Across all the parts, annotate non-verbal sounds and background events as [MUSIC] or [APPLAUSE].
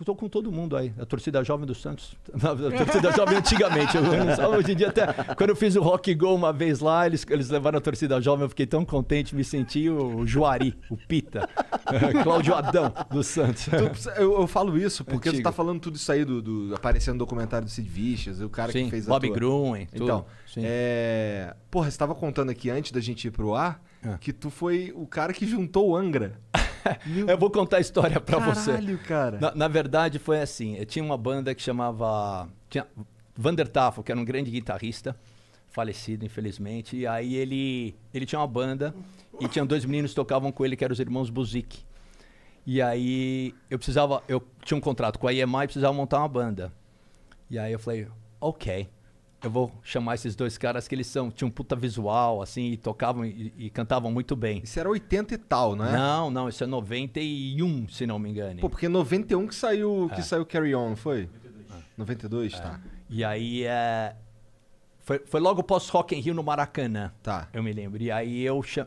estou ah, com todo mundo aí. A torcida jovem do Santos. [LAUGHS] A torcida jovem antigamente. Eu, hoje em dia, até quando eu fiz o Rock Go uma vez lá, eles, eles levaram a torcida jovem. Eu fiquei tão contente, me senti o Juari, o Pita. [LAUGHS] Cláudio Adão do Santos. eu, eu falo isso porque Antigo. tu tá falando tudo isso aí do, do aparecendo no documentário do Sid Vicious, o cara Sim, que fez a Bob tua... Gruen. Então, Sim. É... porra, você estava contando aqui antes da gente ir pro ar é. que tu foi o cara que juntou o Angra. [LAUGHS] eu vou contar a história para você. Caralho, cara. Na, na, verdade, foi assim. Eu tinha uma banda que chamava... Tinha Vander Tafel, que era um grande guitarrista. Falecido, infelizmente. E aí ele, ele tinha uma banda. E tinha dois meninos que tocavam com ele, que eram os irmãos Buzik. E aí eu precisava... Eu tinha um contrato com a EMI e precisava montar uma banda. E aí eu falei... Ok eu vou chamar esses dois caras que eles são, tinham um puta visual, assim, e tocavam e, e, cantavam muito bem. Isso era 80 e tal, né? Não, não, isso é 91, se não me engano. Pô, porque 91 é que saiu, é. que saiu Carry On, foi? 92. Ah. 92, é. tá. E aí é... foi, foi logo pós Rock in Rio no Maracanã. Tá. Eu me lembro. E aí eu cham...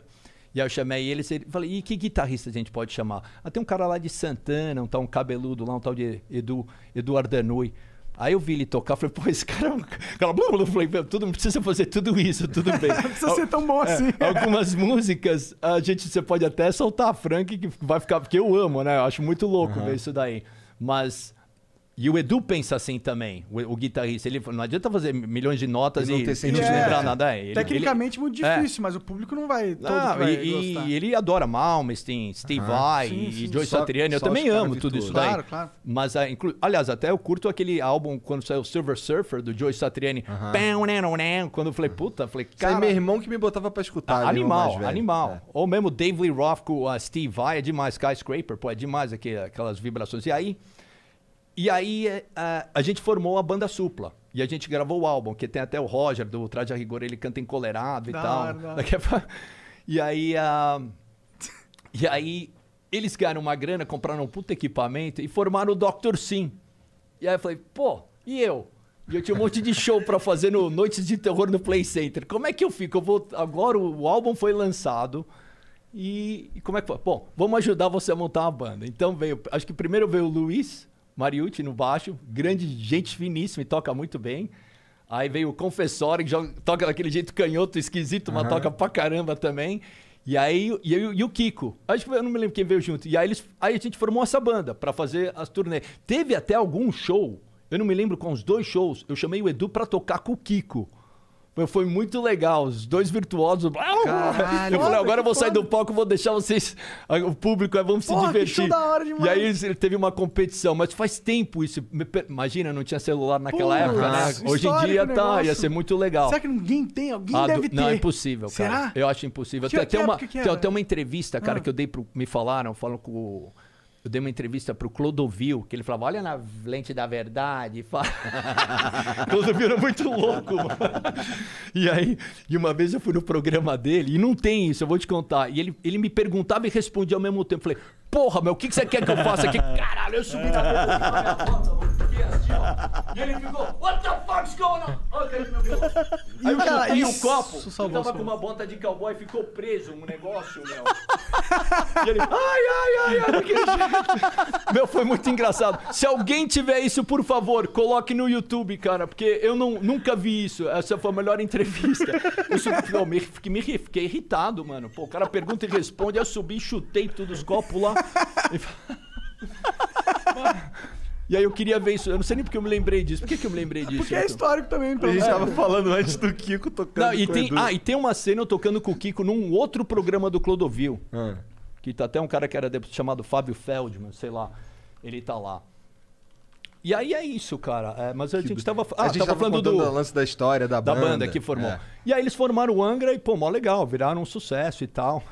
E aí eu chamei eles e falei, e que guitarrista a gente pode chamar? Ah, tem um cara lá de Santana, um tal um cabeludo lá, um tal de Edu, Edu Ardanui. Aí eu vi ele tocar, falei, pô, esse cara é um cara. Falei, tudo, não precisa fazer tudo isso, tudo [LAUGHS] bem. não precisa Al... ser tão bom é, assim. É, [LAUGHS] algumas músicas, a gente, você pode até soltar a Frank, que vai ficar, porque eu amo, né? Eu acho muito louco uhum. ver isso daí. Mas e o Edu pensa assim também, o, o guitarrista. Ele não adianta fazer milhões de notas e, e não, e não é, lembrar nada. É, ele, Tecnicamente ele, muito é. difícil, é. mas o público não vai. Todo vai e, e, ele adora Malmsteen, Steve Vai sim, e sim, Joe só, Satriani. Eu também amo tudo isso claro, daí. Claro, claro. Mas, ah, inclu... aliás, até eu curto aquele álbum quando saiu Silver Surfer do Joe Satriani. Né, né, né. Quando eu falei, puta, falei, cara. É meu irmão que me botava pra escutar. animal, animal. É. Ou mesmo Dave Lee Roth com o Steve Vai é demais, Skyscraper, pô, é demais aqui, aquelas vibrações. E aí. E aí é, a, a, gente formou a banda supla. E a gente gravou o álbum, que tem até o Roger, do Traje a Rigor, ele canta encolerado e não, tal. Não. E aí. a e aí eles ganharam uma grana, compraram um puto equipamento e formaram o Dr. Sim. E aí eu falei, pô, e eu? E eu tinha um monte de show para fazer no Noites de Terror no Play Center. Como é que eu fico? Eu vou. Agora o, o álbum foi lançado. E, e, como é que foi? Bom, vamos ajudar você a montar uma banda. Então veio. Acho que primeiro veio o Luiz, Mariucci no baixo, grande gente finíssima e toca muito bem. Aí veio o Confessori, que joga, toca daquele jeito canhoto, esquisito, uhum. mas toca pra caramba também. E aí e, eu, e o Kiko. Acho que eu não me lembro quem veio junto. E aí, eles, aí a gente formou essa banda para fazer as turnês. Teve até algum show, eu não me lembro com os dois shows, eu chamei o Edu para tocar com o Kiko. Foi muito legal, os dois virtuosos. Caralho, eu falei, agora eu vou sair do palco, vou deixar vocês, o público, é, vamos se divertir. da hora E aí teve uma competição, mas faz tempo isso. Imagina, não tinha celular naquela época, né? É Hoje em dia tá, ia ser muito legal. Será que ninguém tem? Alguém ah, deve ter. Não, é impossível, cara. Será? Eu acho impossível. Que, tem, até uma, tem até uma entrevista, cara, ah. que eu dei pro. Me falaram, falam com o eu dei uma entrevista pro Clodovil, que ele falava, olha na lente da verdade. [LAUGHS] Clodovil era muito louco, mano. E aí, e uma vez eu fui no programa dele, e não tem isso, eu vou te contar. E ele, ele me perguntava e respondia ao mesmo tempo. eu Falei, porra, meu, o que, que você quer que eu faça aqui? Caralho, eu subi na minha foto, mano. E ele ficou, what the fuck's going on? Olha o cara me viu. Aí cara, um copo, ele tava com uma bota de cowboy e ficou preso um negócio, meu. e ele, ai, ai, ai, ai, daquele jeito. Meu, foi muito engraçado. Se alguém tiver isso, por favor, coloque no YouTube, cara, porque eu não, nunca vi isso. Essa foi a melhor entrevista. Eu subi, não, me, me, fiquei irritado, mano. Pô, o cara pergunta e responde, eu subi, chutei todos os copos lá. E... [LAUGHS] [LAUGHS] E aí eu queria ver isso. Eu não sei nem porque eu me lembrei disso. Por que, que eu me lembrei disso? Porque é histórico também, então. A gente tava falando antes do Kiko tocando não, e tem, Ah, e tem uma cena eu tocando com o Kiko num outro programa do Clodovil. Ah. Que tá até um cara que era chamado Fábio Feldman, sei lá. Ele tá lá. E aí é isso, cara. É, mas a que gente estava ah, a gente tava, tava falando do, lance da história da, da banda. banda que formou. É. E aí eles formaram o Angra e, pô, mó legal, viraram um sucesso e tal.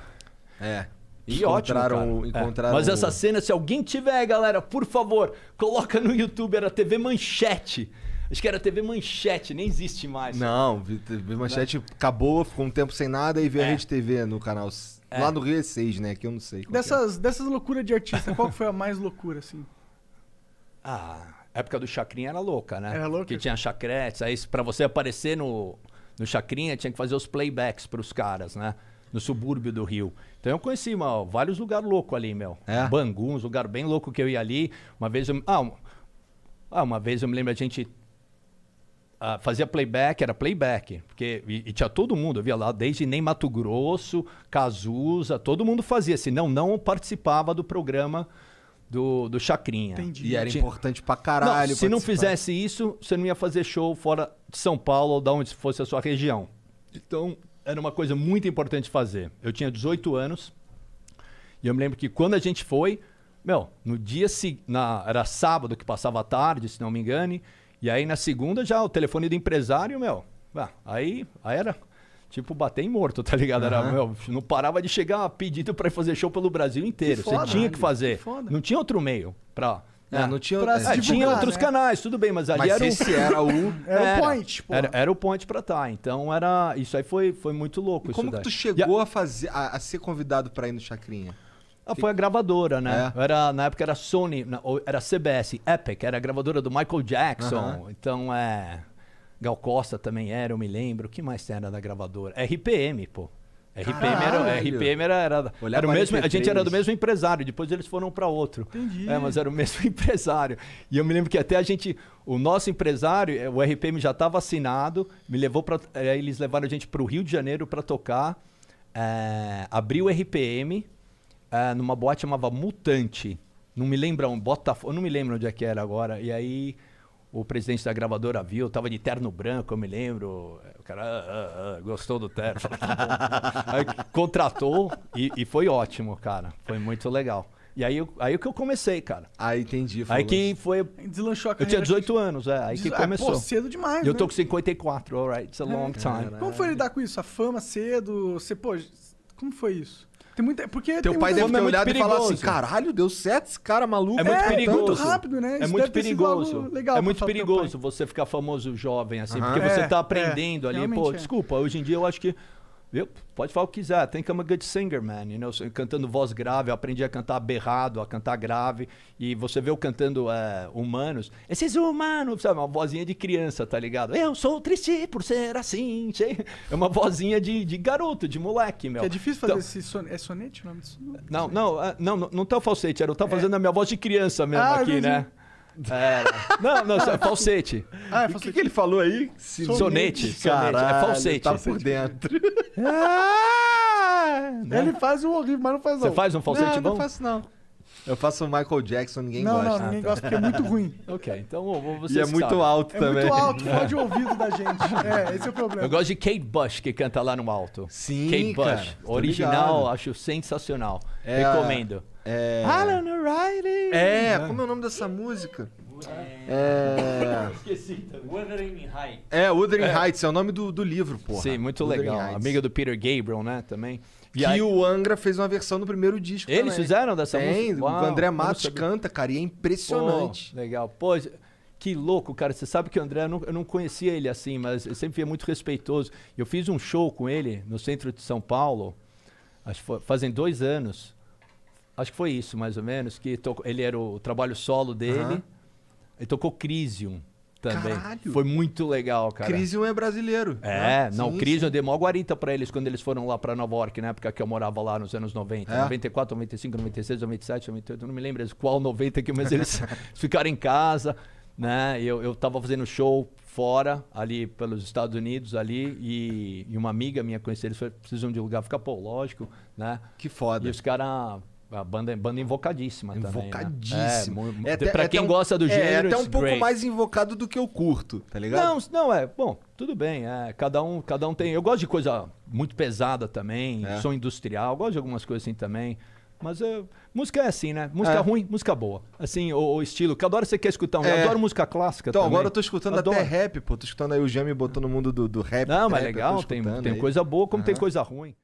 É. E encontraram, ótimo, encontraram... É. Mas essa cena, se alguém tiver, galera, por favor, coloca no YouTube, era TV Manchete. Acho que era TV Manchete, nem existe mais. Não, TV Manchete acabou, ficou um tempo sem nada e veio é. a Rede TV no canal. É. Lá no Rio 6, é né? Que eu não sei. É. Dessas, é. dessas loucuras de artista, qual foi a mais loucura, assim? Ah, a época do Chacrinha era louca, né? Era louca. Que tinha chacretes, aí pra você aparecer no, no Chacrinha tinha que fazer os playbacks pros caras, né? no subúrbio do Rio. Então eu conheci mal, vários lugares loucos ali, meu. É? Bangu, uns lugar bem louco que eu ia ali. Uma vez eu, ah, um, ah, uma vez eu me lembro a gente ah, fazia playback, era playback. Porque, e, e, tinha todo mundo, eu via lá desde nem Mato Grosso, Cazuza, todo mundo fazia, senão não participava do programa do, do Chacrinha. Entendi. E era importante pra caralho. Não, se participar. não fizesse isso, você não ia fazer show fora de São Paulo ou da onde fosse a sua região. Então, era uma coisa muito importante fazer. Eu tinha 18 anos e eu me lembro que quando a gente foi, meu, no dia se na, era sábado que passava a tarde, se não me engane, e aí na segunda já o telefone do empresário, meu, ah, aí, aí era tipo bater em morto, tá ligado? Era, meu, não parava de chegar pedido para fazer show pelo Brasil inteiro. Foda, Você tinha né, que fazer. Que não tinha outro meio para é, é, não tinha, pra é, tinha outros né? canais, tudo bem, mas ali mas era esse o. [LAUGHS] era o. Era, era o point, pô. Era, era, o point pra tá. Então era. Isso aí foi, foi muito louco. E como daí. que tu chegou a... a... fazer a, a ser convidado pra ir no Chacrinha? Ah, foi a gravadora, né? É. Era, na época era Sony, era CBS, Epic, era a gravadora do Michael Jackson. Uhum. Então é. Gal Costa também era, eu me lembro. O que mais era da gravadora? É RPM, pô. É RPM era, é, RPM era, era, era o mesmo, a gente era do mesmo empresário, depois eles foram para outro. Entendi. É, mas era o mesmo [LAUGHS] empresário. E eu me lembro que até a gente, o nosso empresário, é, o RPM já estava assinado, me levou para, eles levaram a gente para o Rio de Janeiro para tocar. É, abriu o RPM é, numa boate chamava Mutante. Não me lembro, um Botafogo, não me lembro onde é que era agora. E aí o presidente da gravadora viu, tava de terno branco, eu me lembro. O cara ah, ah, ah gostou do terno. Falei, tá [LAUGHS] aí contratou e, e, foi ótimo, cara. Foi muito legal. E aí, aí que eu comecei, cara. Ah, entendi. Falou. Aí que foi. Deslanchou a carreira. Eu tinha 18 que... anos, é. Aí Des... que ah, começou. É, pô, cedo demais. Eu né? tô com 54, alright. It's a long é. time. Como foi lidar com isso? A fama cedo? Você, pô, como foi isso? Tem muita. Porque Teu pai muita... deve ter é olhado e falar assim: caralho, deu certo esse cara maluco. É muito é, perigoso. Tanto rápido, né? É muito perigoso. Legal é muito perigoso você ficar famoso jovem, assim, porque é, você tá é. aprendendo ali. Pô, é. desculpa, hoje em dia eu acho que Viu? Pode falar o que quiser. Tem que uma good singer, man. You know? Cantando voz grave, eu aprendi a cantar berrado, a cantar grave. E você vê eu cantando é, humanos. Esses humanos, sabe? Uma vozinha de criança, tá ligado? Eu sou triste por ser assim. Sei? É uma vozinha de, de garoto, de moleque, meu. Que é difícil fazer então, esse son... é sonete o nome disso? Não, não, não, é, não, não, não tá o falsete, era eu tava é. fazendo a minha voz de criança mesmo ah, aqui, né? É. Não, não, é falsete. Ah, é falsete. O que, que ele falou aí? Sonete. Sonete. É Caralho, é falsete. Tá por dentro. [LAUGHS] Ah, né? Ele faz um horrível, mas não faz não. Você faz um falsete não, bom? Não, faço não. Eu faço o Michael Jackson, ninguém não, gosta. Não, ninguém gosta porque é muito ruim. [LAUGHS] ok, então você E é muito sabem. alto é também. É muito alto, [LAUGHS] fora o ouvido da gente. É, esse é o problema. Eu gosto de Kate Bush, que canta lá no alto. Sim, Kate cara, Bush, original, ligado. acho sensacional. É, Recomendo. É... I writing. É, como é o nome dessa música? É... [LAUGHS] Esqueci. Wuthering Heights. É, Wuthering é. Heights é o nome do, do livro, pô. Sim, muito Wuthering legal. Heights. Amiga do Peter Gabriel, né, também. E que aí... o Angra fez uma versão do primeiro disco Eles também. fizeram dessa Tem, música? Uau, o André Matos canta, cara, e é impressionante. Pô, legal. Pô, que louco, cara. Você sabe que o André, eu não, conhecia ele assim, mas eu sempre via muito respeitoso. Eu fiz um show com ele no centro de São Paulo, acho foi, fazem dois anos. Acho que foi isso, mais ou menos, que ele era o trabalho solo dele. Uhum. Ele tocou Crisium também. Caralho. Foi muito legal, cara. Crisium é brasileiro. É, né? não, sim, Crisium sim. eu dei maior guarita pra eles quando eles foram lá pra Nova York, na época que eu morava lá nos anos 90. É. 94, 95, 96, 97, 98, não me lembro qual 90 aqui, mas eles [LAUGHS] ficaram em casa, né? Eu, eu tava fazendo show fora, ali pelos Estados Unidos, ali, e, e uma amiga minha conhecia eles, precisam de um lugar, ficar, pô, lógico, né? Que foda. E os caras a banda, é banda invocadíssima, né? invocadíssima. também. Invocadíssima. Né? É, é, pra quem é gosta do gênero. É até um pouco great. mais invocado do que eu curto, tá ligado? Não, não, é. Bom, tudo bem. É, cada, um, cada um tem. Eu gosto de coisa muito pesada também, é. som industrial, gosto de algumas coisas assim também. Mas eu, música é assim, né? Música é. ruim, música boa. Assim, o, o estilo. Que adoro você quer escutar um. É. Eu adoro música clássica então, também. agora eu tô escutando adoro. até rap, pô. Tô escutando aí o Jamie botou no mundo do, do rap. Não, mas legal. Tem, tem coisa boa como uhum. tem coisa ruim.